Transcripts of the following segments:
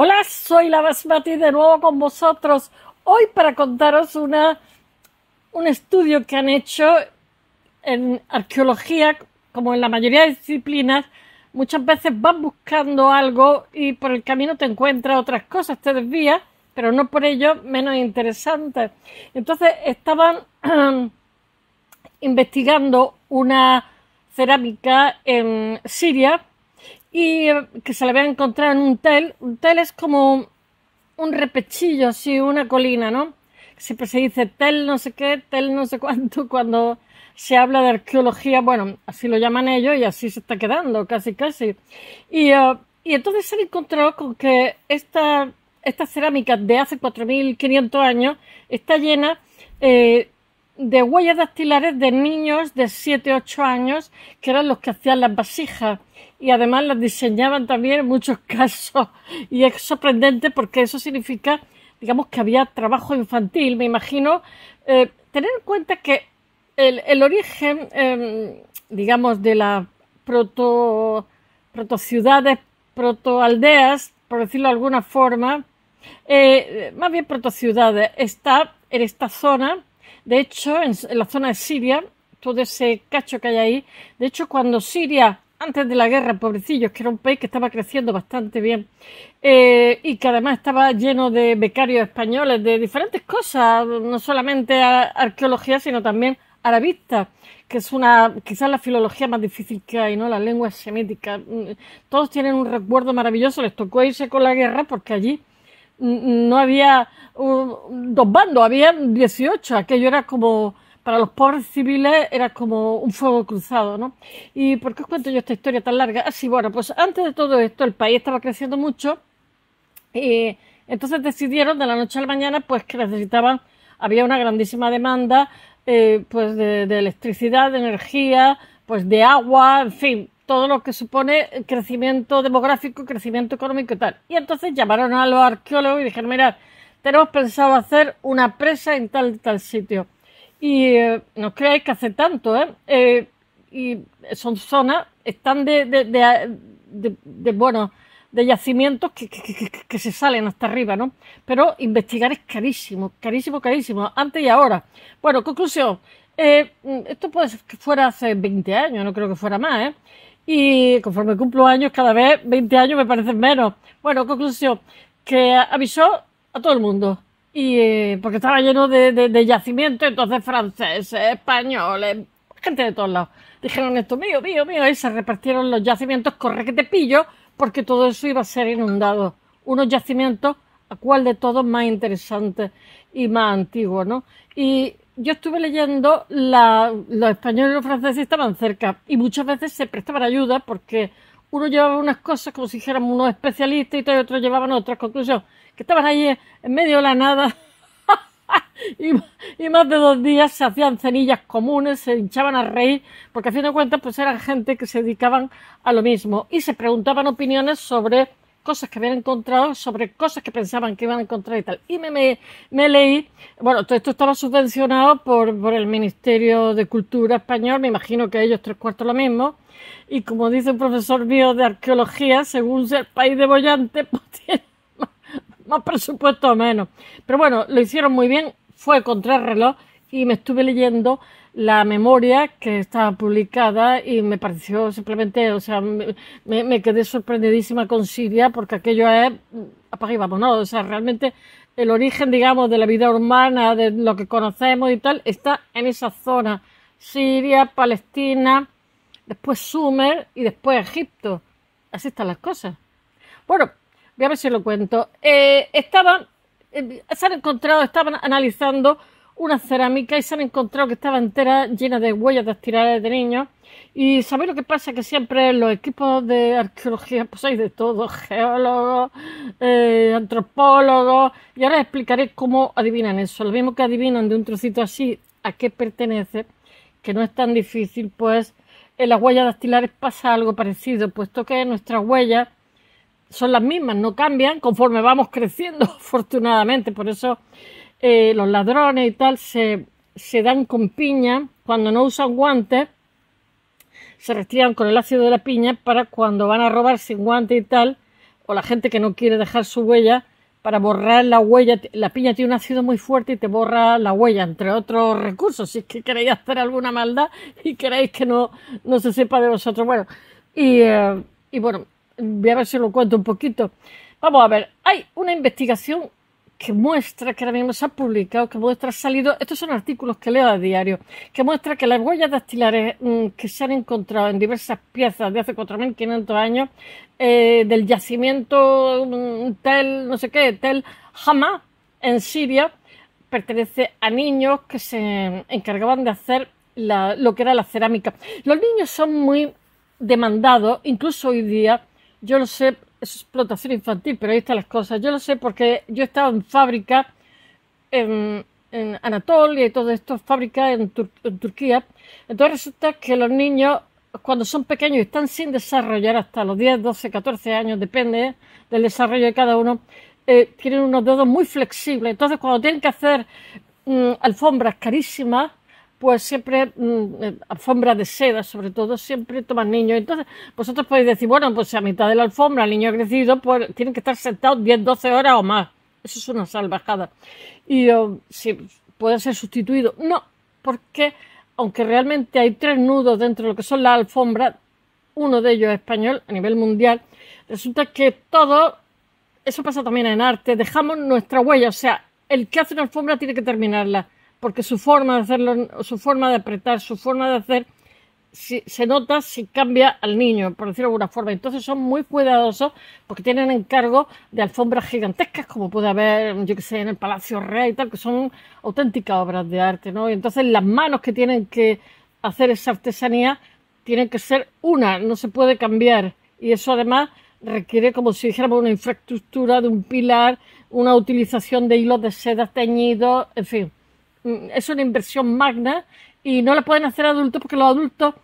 Hola, soy la Basmati de nuevo con vosotros. Hoy para contaros una, un estudio que han hecho en arqueología, como en la mayoría de disciplinas, muchas veces vas buscando algo y por el camino te encuentras otras cosas, te desvías, pero no por ello menos interesantes. Entonces estaban investigando una cerámica en Siria y eh, que se le había encontrado en un tel. Un tel es como un repechillo, así, una colina, ¿no? Siempre se dice tel no sé qué, tel no sé cuánto, cuando se habla de arqueología, bueno, así lo llaman ellos y así se está quedando, casi, casi. Y, eh, y entonces se encontró con que esta, esta cerámica de hace 4.500 años está llena eh, de huellas dactilares de niños de 7-8 años, que eran los que hacían las vasijas y además las diseñaban también en muchos casos. Y es sorprendente porque eso significa, digamos, que había trabajo infantil, me imagino. Eh, tener en cuenta que el, origen, em, digamos, de las proto, proto ciudades, proto aldeas, por decirlo de alguna forma, eh, más bien proto ciudades, está en esta zona de hecho, en la zona de Siria, todo ese cacho que hay ahí, de hecho, cuando Siria, antes de la guerra, pobrecillos, que era un país que estaba creciendo bastante bien, eh, y que además estaba lleno de becarios españoles, de diferentes cosas, no solamente arqueología, sino también arabista, que es una quizás la filología más difícil que hay, ¿no? Las lenguas semíticas. Mm, todos tienen un recuerdo maravilloso, les tocó irse con la guerra porque allí no había dos bandos, había 18, aquello era como, para los pobres civiles era como un fuego cruzado, ¿no? ¿Y por qué os cuento yo esta historia tan larga? Así, ah, bueno, pues antes de todo esto el país estaba creciendo mucho, y entonces decidieron de la noche a la mañana pues que necesitaban, había una grandísima demanda eh, pues de, de electricidad, de energía, pues de agua, en fin, todo lo que supone crecimiento demográfico, crecimiento económico y tal. Y entonces llamaron a los arqueólogos y dijeron, mirad, tenemos pensado hacer una presa en tal tal sitio. Y eh, no no creáis que hace tanto, ¿eh? ¿eh? y son zonas, están de, bueno, de yacimientos que, que, que, se salen hasta arriba, ¿no? Pero investigar es carísimo, carísimo, carísimo, antes y ahora. Bueno, conclusión. Eh, esto puede ser que fuera hace 20 años, no creo que fuera más, ¿eh? y conforme cumplo años, cada vez 20 años me parecen menos. Bueno, conclusión, que avisó a todo el mundo. Y eh, porque estaba lleno de, yacimientos, entonces franceses, españoles, gente de todos lados. Dijeron esto mío, mío, mío, y se repartieron los yacimientos, corre que te pillo, porque todo eso iba a ser inundado. Unos yacimientos, a cuál de todos más interesante y más antiguo, ¿no? Y yo estuve leyendo, los españoles y los franceses estaban cerca y muchas veces se prestaban ayuda porque uno llevaba unas cosas como si dijeran unos especialistas y otros llevaban otras. conclusiones. que estaban ahí en medio de la nada y, y, más de dos días se hacían cenillas comunes, se hinchaban a reír, porque a fin de cuentas pues eran gente que se dedicaban a lo mismo y se preguntaban opiniones sobre cosas que habían encontrado, sobre cosas que pensaban que iban a encontrar y tal. Y me, me, leí, bueno, todo esto estaba subvencionado por, el Ministerio de Cultura español, me imagino que ellos tres cuartos lo mismo. Y como dice un profesor mío de arqueología, según sea el país de Bollante, pues tiene más, presupuesto o menos. Pero bueno, lo hicieron muy bien, fue reloj y me estuve leyendo la memoria que estaba publicada y me pareció simplemente, o sea, me, quedé sorprendidísima con Siria porque aquello es, mm, apaga vamos, ¿no? O sea, realmente el origen, digamos, de la vida humana, de lo que conocemos y tal, está en esa zona, Siria, Palestina, después Sumer y después Egipto. Así están las cosas. Bueno, voy a ver si lo cuento. Eh, estaban, eh, se han encontrado, estaban analizando una cerámica y se han encontrado que estaba entera llena de huellas dactilares de niños. Y sabéis lo que pasa, que siempre los equipos de arqueología pues hay de todo, geólogos, eh, antropólogos, y ahora explicaré cómo adivinan eso. Lo mismo que adivinan de un trocito así a qué pertenece, que no es tan difícil, pues en las huellas dactilares pasa algo parecido, puesto que nuestras huellas son las mismas, no cambian conforme vamos creciendo, afortunadamente. Por eso eh, los ladrones y tal se, dan con piña, cuando no usan guantes, se retiran con el ácido de la piña para cuando van a robar sin guante y tal, o la gente que no quiere dejar su huella, para borrar la huella. La piña tiene un ácido muy fuerte y te borra la huella, entre otros recursos, si es que queréis hacer alguna maldad y queréis que no, no se sepa de vosotros. Bueno, y, eh, y bueno, voy a ver si lo cuento un poquito. Vamos a ver, hay una investigación que muestra que ahora mismo se ha publicado, que muestra, ha salido, estos son artículos que leo a diario, que muestra que las huellas dactilares mm, que se han encontrado en diversas piezas de hace 4.500 años eh, del yacimiento mm, Tel, no sé qué, Tel Hama, en Siria, pertenece a niños que se encargaban de hacer lo que era la cerámica. Los niños son muy demandados, incluso hoy día, yo lo sé, es explotación infantil, pero ahí están las cosas. Yo lo sé porque yo he estado en fábrica en, Anatolia y todo esto, fábrica en, Turquía. Entonces resulta que los niños, cuando son pequeños y están sin desarrollar hasta los 10, 12, 14 años, depende ¿eh? del desarrollo de cada uno, eh, tienen unos dedos muy flexibles. Entonces cuando tienen que hacer mm, alfombras carísimas, pues siempre, mm, eh, alfombra de seda sobre todo, siempre toman niños. Entonces, vosotros podéis decir, bueno, pues a mitad de la alfombra el niño ha crecido, pues tienen que estar sentados 10, 12 horas o más. Eso es una salvajada. Y eh, si puede ser sustituido. No, porque aunque realmente hay tres nudos dentro de lo que son las alfombras, uno de ellos es español a nivel mundial, resulta que todo, eso pasa también en arte, dejamos nuestra huella, o sea, el que hace una alfombra tiene que terminarla porque su forma de hacerlo, su forma de apretar, su forma de hacer, si, se nota si cambia al niño, por decirlo de alguna forma. Entonces son muy cuidadosos porque tienen encargo de alfombras gigantescas, como puede haber, yo que sé, en el Palacio Real y tal, que son auténticas obras de arte, ¿no? Y entonces las manos que tienen que hacer esa artesanía tienen que ser una, no se puede cambiar. Y eso además requiere, como si dijéramos, una infraestructura de un pilar, una utilización de hilos de seda teñidos, en fin Mm, es una inversión magna y no la pueden hacer adultos porque los adultos,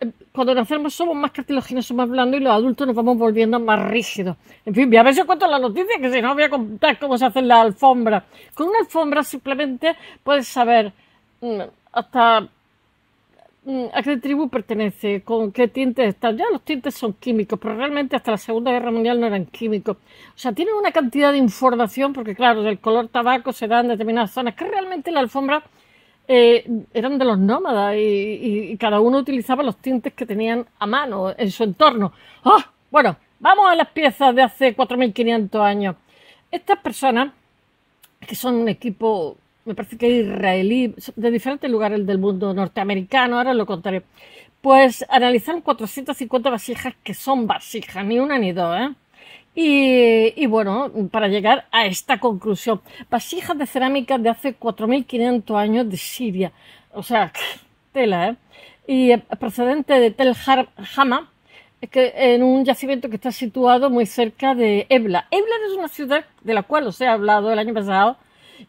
em, cuando nacemos, somos más cartilaginosos, más blandos y los adultos nos vamos volviendo más rígidos. En fin, voy a ver si cuento la noticia, que si no voy a contar cómo se hacen la alfombra Con una alfombra simplemente puedes saber mm, hasta Mm, ¿A qué tribu pertenece? ¿Con qué tintes están Ya los tintes son químicos, pero realmente hasta la Segunda Guerra Mundial no eran químicos. O sea, tienen una cantidad de información, porque claro, del color tabaco se da en determinadas zonas, que realmente la alfombra eh, eran de los nómadas y, cada uno utilizaba los tintes que tenían a mano en su entorno. ¡Ah! Bueno, vamos a las piezas de hace 4.500 años. Estas personas, que son un equipo me parece que israelí, de diferentes lugares del mundo norteamericano, ahora lo contaré. Pues analizaron 450 vasijas que son vasijas, ni una ni dos, ¿eh? Y, bueno, para llegar a esta conclusión, vasijas de cerámica de hace 4.500 años de Siria, o sea, tela, ¿eh? Y eh, procedente de Tel Hama, que en un yacimiento que está situado muy cerca de Ebla. Ebla es una ciudad de la cual os he hablado el año pasado,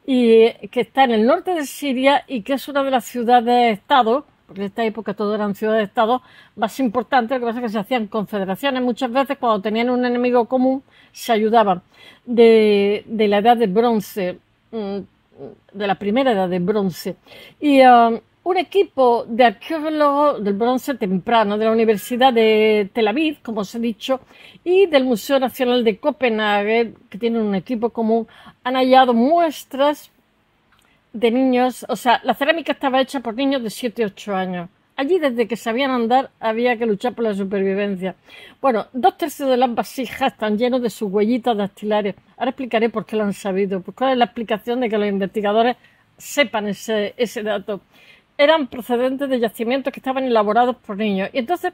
y que está en el norte de Siria y que es una de las ciudades-estado, de porque en esta época todo eran ciudades-estado, más importantes. Lo que pasa es que se hacían confederaciones muchas veces cuando tenían un enemigo común, se ayudaban. De, la edad de bronce, mm, de la primera edad de bronce. Y. Ah, un equipo de arqueólogos del bronce temprano de la Universidad de Tel Aviv, como os he dicho, y del Museo Nacional de Copenhague, que tienen un equipo común, han hallado muestras de niños, o sea, la cerámica estaba hecha por niños de 7 y 8 años. Allí, desde que sabían andar, había que luchar por la supervivencia. Bueno, dos tercios de las vasijas están llenos de sus huellitas dactilares. Ahora explicaré por qué lo han sabido, por pues, cuál es la explicación de que los investigadores sepan ese dato eran procedentes de yacimientos que estaban elaborados por niños. Y entonces,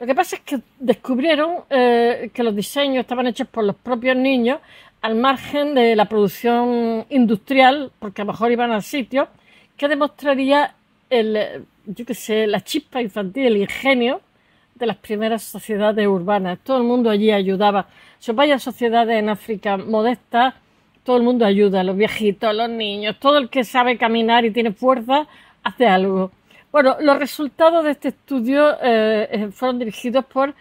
lo que pasa es que descubrieron eh, que los diseños estaban hechos por los propios niños al margen de la producción industrial, porque a lo mejor iban al sitio, que demostraría el, yo que sé, la chispa infantil, el ingenio de las primeras sociedades urbanas. Todo el mundo allí ayudaba. Si os a sociedades en África modestas, todo el mundo ayuda, los viejitos, los niños, todo el que sabe caminar y tiene fuerza, hace algo. Bueno, los resultados de este estudio eh, eh, fueron dirigidos por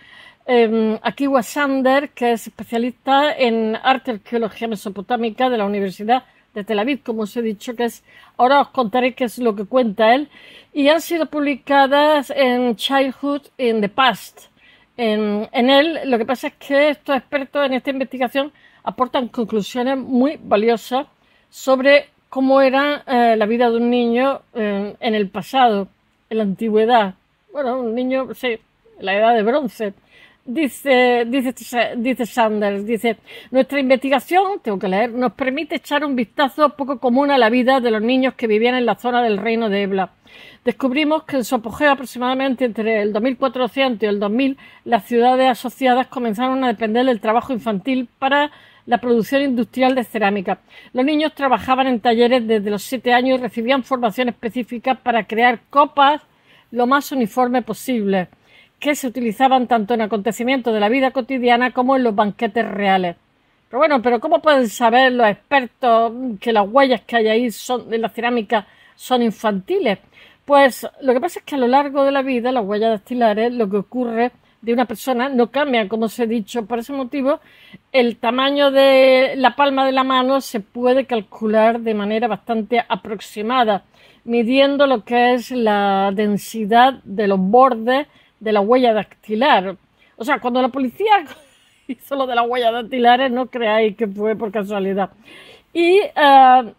em, Akiwa Sander, que es especialista en arte y arqueología mesopotámica de la Universidad de Tel Aviv, como os he dicho, que es, ahora os contaré qué es lo que cuenta él, y han sido publicadas en Childhood in the Past. En, en él, lo que pasa es que estos expertos en esta investigación aportan conclusiones muy valiosas sobre cómo era eh, la vida de un niño eh, en el pasado, en la antigüedad. Bueno, un niño, sí, la edad de bronce. Dice, dice Sanders, dice, nuestra investigación, tengo que leer, nos permite echar un vistazo poco común a la vida de los niños que vivían en la zona del reino de Ebla. Descubrimos que en su apogeo aproximadamente entre el 2400 y el 2000, las ciudades asociadas comenzaron a depender del trabajo infantil para la producción industrial de cerámica. Los niños trabajaban en talleres desde los siete años y recibían formación específica para crear copas lo más uniforme posible, que se utilizaban tanto en acontecimientos de la vida cotidiana como en los banquetes reales. Pero bueno, pero ¿cómo pueden saber los expertos que las huellas que hay ahí son, de la cerámica son infantiles? Pues lo que pasa es que a lo largo de la vida las huellas dactilares lo que ocurre de una persona no cambia, como os he dicho, por ese motivo el tamaño de la palma de la mano se puede calcular de manera bastante aproximada, midiendo lo que es la densidad de los bordes de la huella dactilar. O sea, cuando la policía hizo lo de las huella dactilares, no creáis que fue por casualidad. Y eh,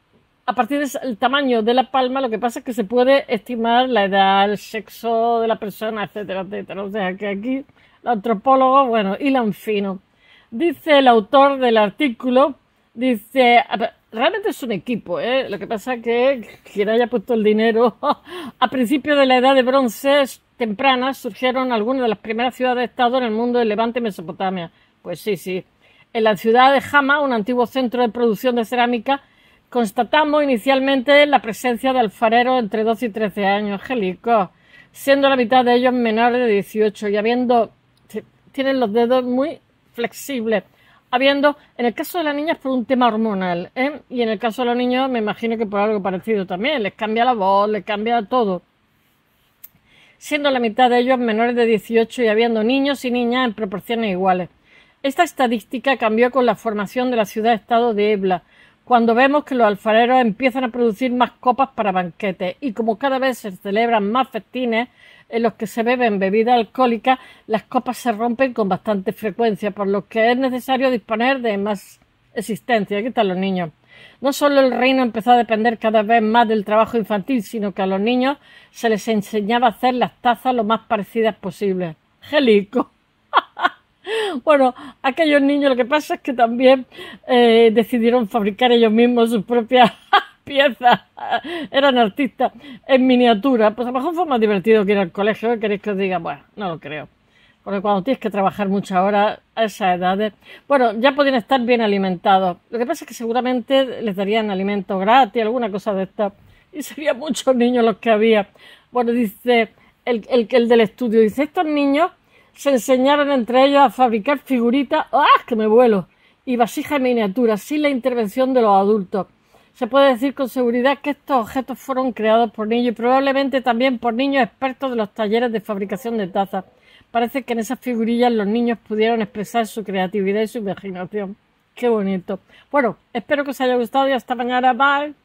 a partir del tamaño de la palma, lo que pasa es que se puede estimar la edad, el sexo de la persona, etcétera, etcétera. O sea que aquí el antropólogo, bueno, la fino. Dice el autor del artículo, dice, realmente es un equipo, ¿eh? Lo que pasa es que quien haya puesto el dinero, a principios de la edad de bronce temprana surgieron algunas de las primeras ciudades de Estado en el mundo del Levante y Mesopotamia. Pues sí, sí. En la ciudad de Hama, un antiguo centro de producción de cerámica, Constatamos inicialmente la presencia de alfareros entre 12 y 13 años, angélicos, siendo la mitad de ellos menores de 18 y habiendo, tienen los dedos muy flexibles, habiendo, en el caso de las niñas por un tema hormonal, ¿eh? y en el caso de los niños me imagino que por algo parecido también, les cambia la voz, les cambia todo. Siendo la mitad de ellos menores de 18 y habiendo niños y niñas en proporciones iguales. Esta estadística cambió con la formación de la ciudad-estado de Ebla, cuando vemos que los alfareros empiezan a producir más copas para banquetes y como cada vez se celebran más festines en los que se beben bebidas alcohólicas, las copas se rompen con bastante frecuencia, por lo que es necesario disponer de más existencia. Aquí están los niños. No solo el reino empezó a depender cada vez más del trabajo infantil, sino que a los niños se les enseñaba a hacer las tazas lo más parecidas posible. ¡Gelico! Bueno, aquellos niños lo que pasa es que también eh, decidieron fabricar ellos mismos sus propias piezas. Eran artistas en miniatura. Pues a lo mejor fue más divertido que ir al colegio, ¿eh? queréis que os diga, bueno, no lo creo. Porque cuando tienes que trabajar muchas horas a esas edades, bueno, ya podían estar bien alimentados. Lo que pasa es que seguramente les darían alimento gratis, alguna cosa de esta. Y serían muchos niños los que había. Bueno, dice el, el, el del estudio, dice, estos niños se enseñaron entre ellos a fabricar figuritas, ¡ah! que me vuelo, y vasijas en miniatura, sin la intervención de los adultos. Se puede decir con seguridad que estos objetos fueron creados por niños y probablemente también por niños expertos de los talleres de fabricación de tazas. Parece que en esas figurillas los niños pudieron expresar su creatividad y su imaginación. Qué bonito. Bueno, espero que os haya gustado y hasta mañana. Bye.